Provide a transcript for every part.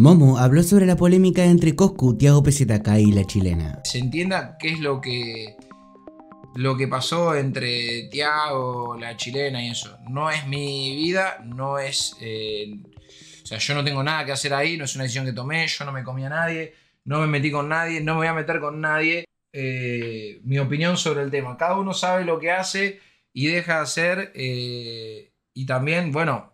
Momo habló sobre la polémica entre Coscu, Tiago pesetaca y la chilena. Se entienda qué es lo que, lo que pasó entre Tiago, la chilena y eso. No es mi vida, no es... Eh, o sea, yo no tengo nada que hacer ahí, no es una decisión que tomé, yo no me comí a nadie, no me metí con nadie, no me voy a meter con nadie. Eh, mi opinión sobre el tema. Cada uno sabe lo que hace y deja de hacer. Eh, y también, bueno,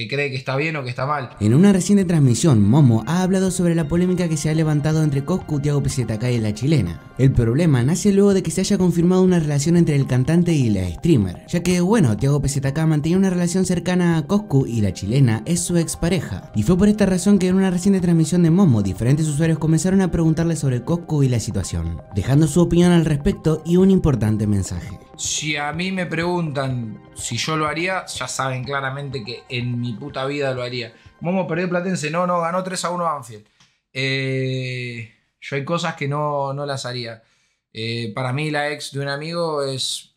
que cree que está bien o que está mal. En una reciente transmisión, Momo ha hablado sobre la polémica que se ha levantado entre Coscu, Tiago PZK y la chilena. El problema nace luego de que se haya confirmado una relación entre el cantante y la streamer, ya que, bueno, Tiago Pesetacá mantenía una relación cercana a Coscu y la chilena es su expareja. Y fue por esta razón que en una reciente transmisión de Momo, diferentes usuarios comenzaron a preguntarle sobre Coscu y la situación, dejando su opinión al respecto y un importante mensaje. Si a mí me preguntan si yo lo haría, ya saben claramente que en mi puta vida lo haría. Momo perdió Platense, no, no, ganó 3 a 1 Anfield. Eh, yo hay cosas que no, no las haría. Eh, para mí la ex de un amigo es...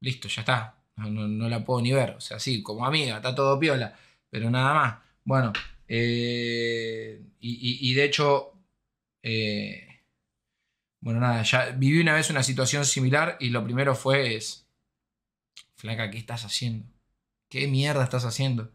Listo, ya está. No, la puedo ni ver. O sea, sí, como amiga, está todo piola, pero nada más. Bueno, eh, y, de hecho, bueno, nada, ya viví una vez una situación similar y lo primero fue es, flaca, ¿qué estás haciendo? ¿Qué mierda estás haciendo? O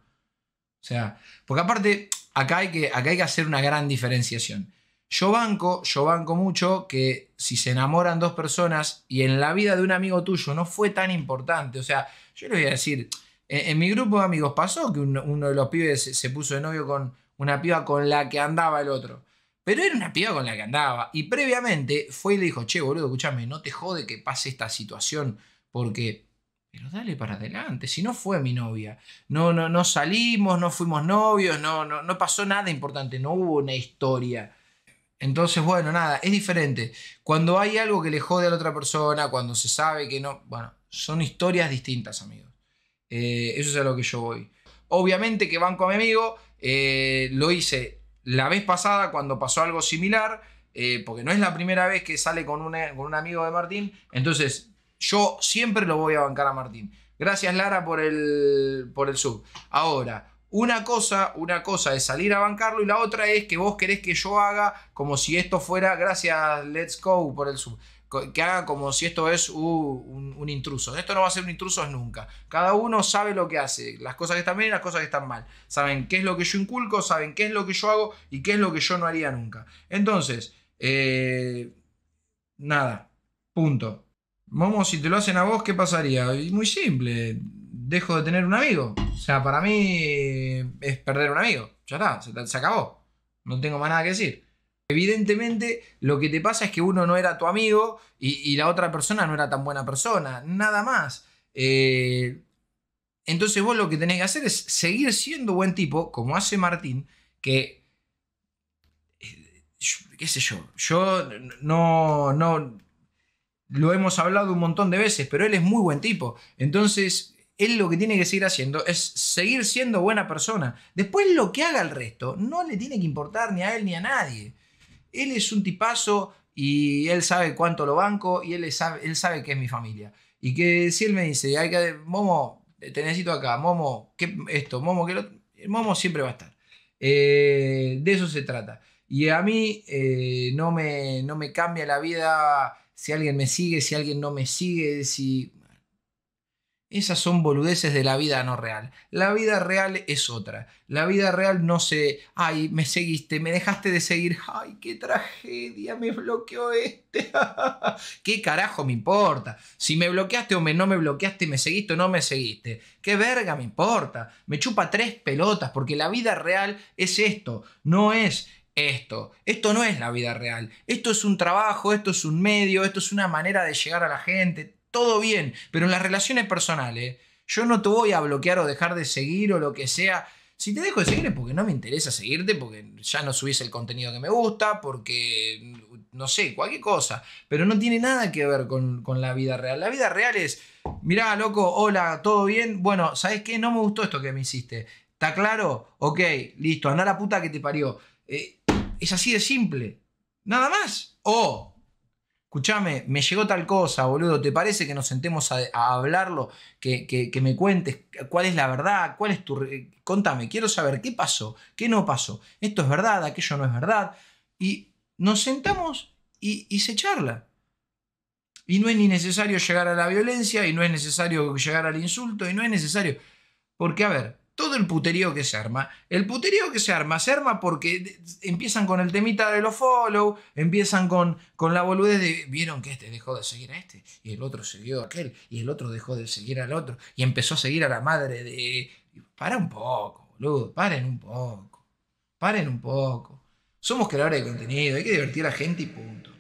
sea, porque aparte, acá hay que, acá hay que hacer una gran diferenciación. Yo banco, yo banco mucho que si se enamoran dos personas y en la vida de un amigo tuyo no fue tan importante, o sea, yo le voy a decir, en, mi grupo de amigos pasó que uno, de los pibes se, puso de novio con una piba con la que andaba el otro. Pero era una piba con la que andaba. Y previamente fue y le dijo, che, boludo, escúchame, no te jode que pase esta situación. Porque, pero dale para adelante, si no fue mi novia. No, no, no salimos, no fuimos novios, no, no, no pasó nada importante, no hubo una historia. Entonces, bueno, nada, es diferente. Cuando hay algo que le jode a la otra persona, cuando se sabe que no, bueno, son historias distintas, amigos. Eh, eso es a lo que yo voy. Obviamente que van con mi amigo, eh, lo hice la vez pasada, cuando pasó algo similar, eh, porque no es la primera vez que sale con, con un amigo de Martín, entonces yo siempre lo voy a bancar a Martín. Gracias Lara por el, por el sub. Ahora, una cosa, una cosa es salir a bancarlo y la otra es que vos querés que yo haga como si esto fuera, gracias Let's Go por el sub que hagan como si esto es un, intruso. Esto no va a ser un intruso nunca. Cada uno sabe lo que hace, las cosas que están bien y las cosas que están mal. Saben qué es lo que yo inculco, saben qué es lo que yo hago y qué es lo que yo no haría nunca. Entonces, eh, nada, punto. Momo, si te lo hacen a vos, ¿qué pasaría? Muy simple, dejo de tener un amigo. O sea, para mí es perder un amigo. Ya está, se, se acabó. No tengo más nada que decir. Evidentemente, lo que te pasa es que uno no era tu amigo y, la otra persona no era tan buena persona, nada más. Eh, entonces vos lo que tenés que hacer es seguir siendo buen tipo, como hace Martín, que, eh, qué sé yo, yo no, no, lo hemos hablado un montón de veces, pero él es muy buen tipo. Entonces, él lo que tiene que seguir haciendo es seguir siendo buena persona. Después lo que haga el resto no le tiene que importar ni a él ni a nadie él es un tipazo y él sabe cuánto lo banco y él sabe, él sabe que es mi familia. Y que si él me dice, hay que, Momo, te necesito acá, Momo, ¿qué, esto, Momo, que lo... Momo siempre va a estar. Eh, de eso se trata. Y a mí eh, no, no me cambia la vida si alguien me sigue, si alguien no me sigue, si esas son boludeces de la vida no real. La vida real es otra. La vida real no se... Ay, me seguiste, me dejaste de seguir. Ay, qué tragedia, me bloqueó este. ¿Qué carajo me importa? Si me bloqueaste o no me bloqueaste, me seguiste o no me seguiste. ¿Qué verga me importa? Me chupa tres pelotas porque la vida real es esto. No es esto. Esto no es la vida real. Esto es un trabajo, esto es un medio, esto es una manera de llegar a la gente todo bien, pero en las relaciones personales, yo no te voy a bloquear o dejar de seguir o lo que sea. Si te dejo de seguir es porque no me interesa seguirte, porque ya no subís el contenido que me gusta, porque no sé, cualquier cosa. Pero no tiene nada que ver con, la vida real. La vida real es, mirá, loco, hola, ¿todo bien? Bueno, ¿sabes qué? No me gustó esto que me hiciste. ¿Está claro? Ok, listo, anda la puta que te parió. Eh, es así de simple. Nada más. O escúchame, me llegó tal cosa, boludo, ¿te parece que nos sentemos a, hablarlo? Que, me cuentes cuál es la verdad, cuál es tu... contame, quiero saber qué pasó, qué no pasó, esto es verdad, aquello no es verdad. Y nos sentamos y se charla. Y no es ni necesario llegar a la violencia, y no es necesario llegar al insulto, y no es necesario... Porque, a ver, todo el puterío que se arma. El puterío que se arma, se arma porque empiezan con el temita de los follow, empiezan con, con la boludez de, vieron que este dejó de seguir a este, y el otro siguió a aquel, y el otro dejó de seguir al otro, y empezó a seguir a la madre de... Para un poco, boludo, paren un poco, paren un poco. Somos creadores de contenido, hay que divertir a la gente y punto.